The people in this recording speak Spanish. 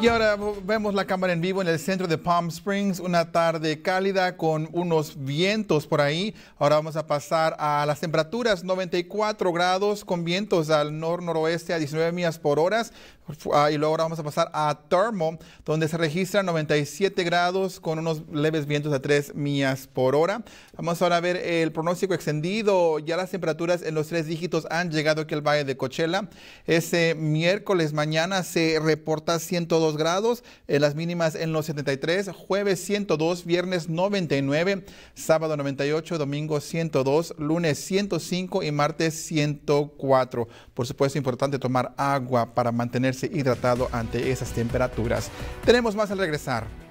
Y ahora vemos la cámara en vivo en el centro de Palm Springs, una tarde cálida con unos vientos por ahí. Ahora vamos a pasar a las temperaturas, 94 grados con vientos al nor-noroeste a 19 millas por hora. Ah, y luego ahora vamos a pasar a Thermo, donde se registra 97 grados con unos leves vientos a 3 millas por hora. Vamos ahora a ver el pronóstico extendido. Ya las temperaturas en los tres dígitos han llegado aquí al Valle de Coachella. Ese miércoles mañana se reporta 102 grados, en eh, las mínimas en los 73, jueves 102, viernes 99, sábado 98, domingo 102, lunes 105 y martes 104. Por supuesto, es importante tomar agua para mantenerse hidratado ante esas temperaturas. Tenemos más al regresar.